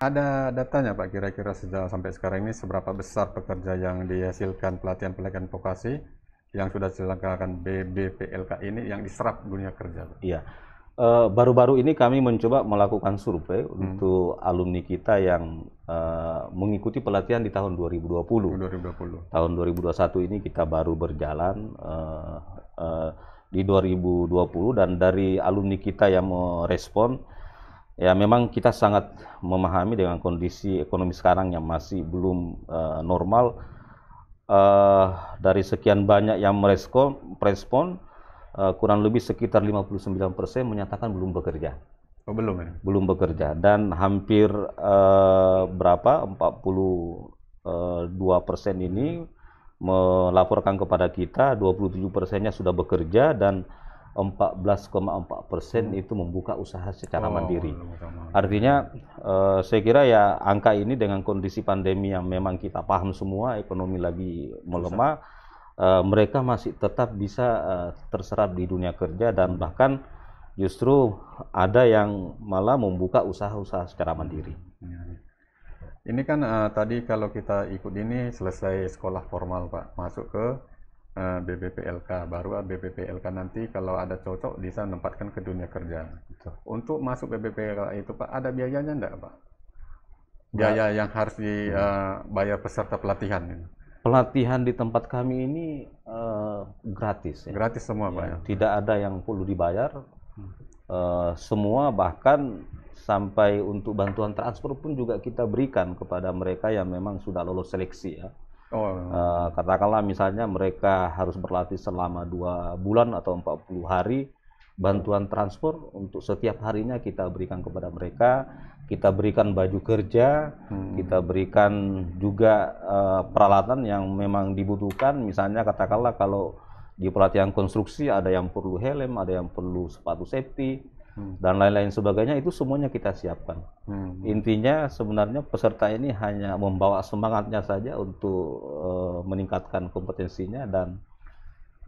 Ada datanya Pak kira-kira sejak sampai sekarang ini seberapa besar pekerja yang dihasilkan pelatihan-pelatihan vokasi yang sudah diselenggarakan BBPLK ini yang diserap dunia kerja? Pak? Iya. Eh, baru-baru ini kami mencoba melakukan survei hmm. untuk alumni kita yang uh, mengikuti pelatihan di tahun 2020. 2020. Tahun 2021 ini kita baru berjalan uh, di 2020 dan dari alumni kita yang merespon ya memang kita sangat memahami dengan kondisi ekonomi sekarang yang masih belum uh, normal uh, dari sekian banyak yang merespon, uh, kurang lebih sekitar 59% menyatakan belum bekerja. Oh, belum ya? Belum bekerja dan hampir uh, berapa 42% ini melaporkan kepada kita 27%-nya sudah bekerja dan 14,4 persen hmm. itu membuka usaha secara oh, mandiri. Artinya uh, saya kira ya angka ini dengan kondisi pandemi yang memang kita paham semua ekonomi lagi melemah, uh, mereka masih tetap bisa uh, terserap di dunia kerja dan hmm. bahkan justru ada yang malah membuka usaha-usaha secara mandiri. Iya, iya. Ini kan uh, tadi kalau kita ikut ini selesai sekolah formal Pak, masuk ke Eh, BBPLK baru ah, BBPLK nanti kalau ada cocok bisa menempatkan ke dunia kerja Betul. Gitu. untuk masuk BBPLK itu Pak ada biayanya enggak Pak biaya yang harus dibayar hmm. eh, uh, peserta pelatihan pelatihan di tempat kami ini uh, gratis ya. gratis semua Pak ya? ya? tidak ada yang perlu dibayar uh, semua bahkan sampai untuk bantuan transfer pun juga kita berikan kepada mereka yang memang sudah lolos seleksi ya Oh. Uh, katakanlah misalnya mereka harus berlatih selama dua bulan atau 40 hari, bantuan transfer untuk setiap harinya kita berikan kepada mereka, kita berikan baju kerja, hmm. kita berikan juga uh, peralatan yang memang dibutuhkan, misalnya katakanlah kalau di pelatihan konstruksi ada yang perlu helm, ada yang perlu sepatu safety, Hmm. dan lain-lain sebagainya itu semuanya kita siapkan. Hmm, hmm. Intinya sebenarnya peserta ini hanya membawa semangatnya saja untuk uh, meningkatkan kompetensinya dan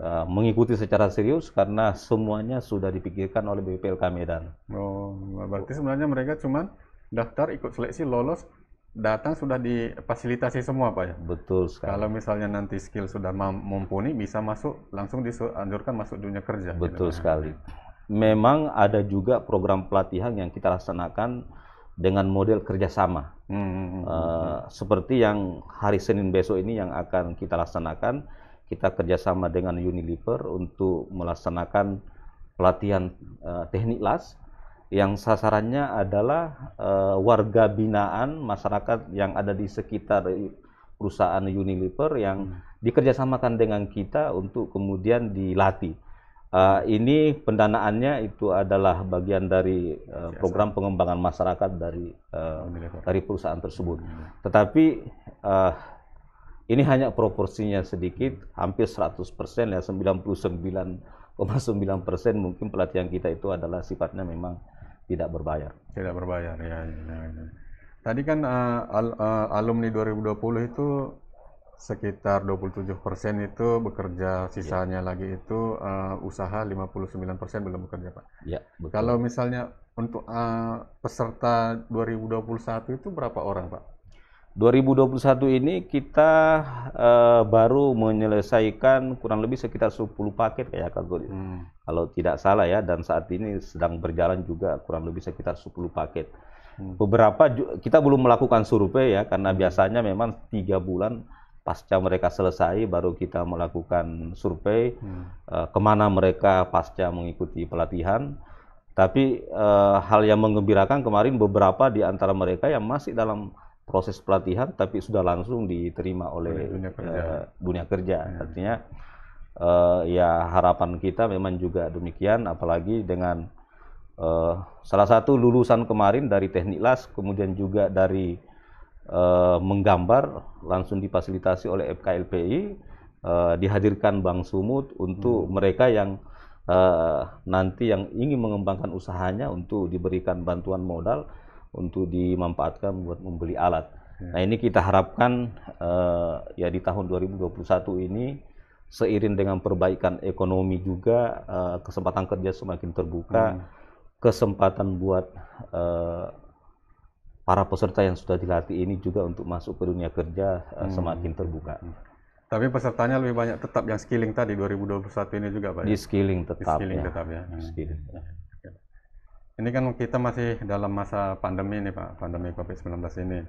uh, mengikuti secara serius karena semuanya sudah dipikirkan oleh BPLK Medan. Oh, berarti sebenarnya mereka cuma daftar ikut seleksi lolos datang sudah difasilitasi semua pak ya betul sekali kalau misalnya nanti skill sudah mumpuni bisa masuk langsung dianjurkan masuk dunia kerja betul gitu. Ya. sekali memang ada juga program pelatihan yang kita laksanakan dengan model kerjasama hmm, Uh, seperti yang hari Senin besok ini yang akan kita laksanakan kita kerjasama dengan Unilever untuk melaksanakan pelatihan uh, teknik las yang sasarannya adalah uh, warga binaan masyarakat yang ada di sekitar perusahaan Unilever yang dikerjasamakan dengan kita untuk kemudian dilatih Uh, ini pendanaannya itu adalah bagian dari uh, program pengembangan masyarakat dari uh, dari perusahaan tersebut. Hmm. Tetapi uh, ini hanya proporsinya sedikit, hampir 100 persen ya 99,9 persen mungkin pelatihan kita itu adalah sifatnya memang tidak berbayar. Tidak berbayar ya. ya, ya. ya. Tadi kan uh, al, uh, alumni 2020 itu sekitar 27% itu bekerja, sisanya ya. lagi itu uh, usaha 59% belum bekerja, Pak. Ya, Kalau misalnya untuk uh, peserta 2021 itu berapa orang, Pak? 2021 ini kita uh, baru menyelesaikan kurang lebih sekitar 10 paket ya kalau hmm. kalau tidak salah ya dan saat ini sedang berjalan juga kurang lebih sekitar 10 paket. Hmm. Beberapa kita belum melakukan survei ya karena biasanya memang tiga bulan pasca mereka selesai baru kita melakukan survei hmm. uh, kemana mereka pasca mengikuti pelatihan. Tapi uh, hal yang mengembirakan kemarin beberapa di antara mereka yang masih dalam proses pelatihan tapi sudah langsung diterima oleh dunia eh, kerja. Uh, dunia kerja. Hmm. Artinya uh, ya harapan kita memang juga demikian apalagi dengan uh, salah satu lulusan kemarin dari teknik las kemudian juga dari e, menggambar langsung difasilitasi oleh FKLPI e, eh, dihadirkan Bang Sumut untuk hmm. mereka yang e, nanti yang ingin mengembangkan usahanya untuk diberikan bantuan modal untuk dimanfaatkan buat membeli alat. Hmm. Nah ini kita harapkan e, ya di tahun 2021 ini seiring dengan perbaikan ekonomi juga kesempatan kerja semakin terbuka, hmm. kesempatan buat para peserta yang sudah dilatih ini juga untuk masuk ke dunia kerja eh, hmm. semakin terbuka. Hmm. Tapi pesertanya lebih banyak tetap yang skilling tadi 2021 ini juga Pak. Ya? Di skilling tetap. Di skilling ya. tetap ya. Hmm. Skilling. Ya, ini kan kita masih dalam masa pandemi ini Pak, pandemi Covid-19 ini.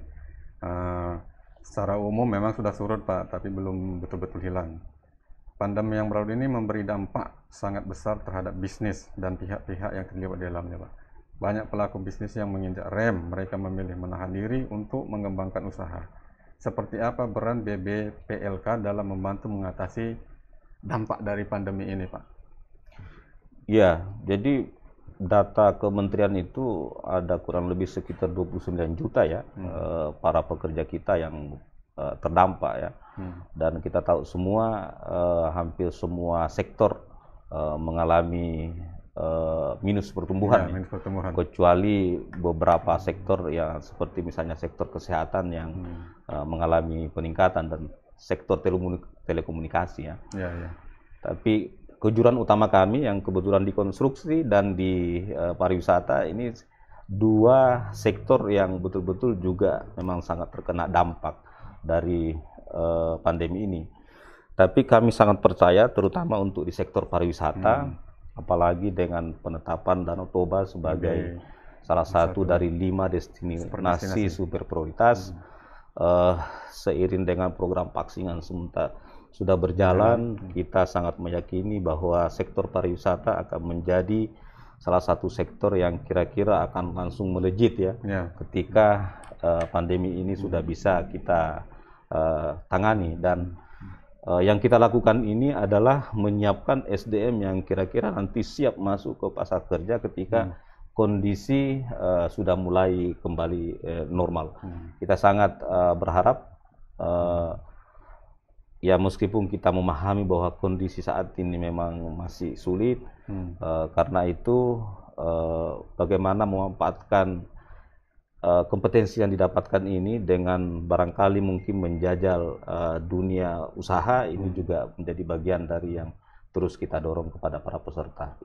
Uh, secara umum memang sudah surut Pak, tapi belum betul-betul hilang. Pandemi yang berlalu ini memberi dampak sangat besar terhadap bisnis dan pihak-pihak yang terlibat di dalamnya Pak banyak pelaku bisnis yang menginjak rem, mereka memilih menahan diri untuk mengembangkan usaha. Seperti apa peran BBPLK dalam membantu mengatasi dampak dari pandemi ini, Pak? Ya, jadi data kementerian itu ada kurang lebih sekitar 29 juta ya hmm. Eh, para pekerja kita yang eh, terdampak ya. Hmm. Dan kita tahu semua eh, hampir semua sektor mengalami Eh, minus pertumbuhan. Iya, ya, minus pertumbuhan. Kecuali beberapa sektor ya seperti misalnya sektor kesehatan yang hmm. uh, mengalami peningkatan dan sektor telekomunikasi ya. Ya, ya. Tapi kejuran utama kami yang kebetulan di konstruksi dan di uh, pariwisata ini dua sektor yang betul-betul juga memang sangat terkena dampak dari uh, pandemi ini. Tapi kami sangat percaya, terutama untuk di sektor pariwisata, hmm apalagi dengan penetapan Danau Toba sebagai hmm. salah satu, satu dari lima destinasi super prioritas hmm. uh, seiring dengan program paksingan sementara sudah berjalan hmm. kita sangat meyakini bahwa sektor pariwisata akan menjadi salah satu sektor yang kira-kira akan langsung melejit ya yeah. ketika uh, pandemi ini sudah hmm. bisa kita uh, tangani dan hmm. Eh, yang kita lakukan ini adalah menyiapkan SDM yang kira-kira nanti siap masuk ke pasar kerja ketika hmm. kondisi uh, sudah mulai kembali eh, normal. Hmm. Kita sangat uh, berharap uh, ya meskipun kita memahami bahwa kondisi saat ini memang masih sulit, hmm. uh, karena itu uh, bagaimana memanfaatkan Eh, kompetensi yang didapatkan ini dengan barangkali mungkin menjajal eh, dunia usaha ini hmm. juga menjadi bagian dari yang terus kita dorong kepada para peserta.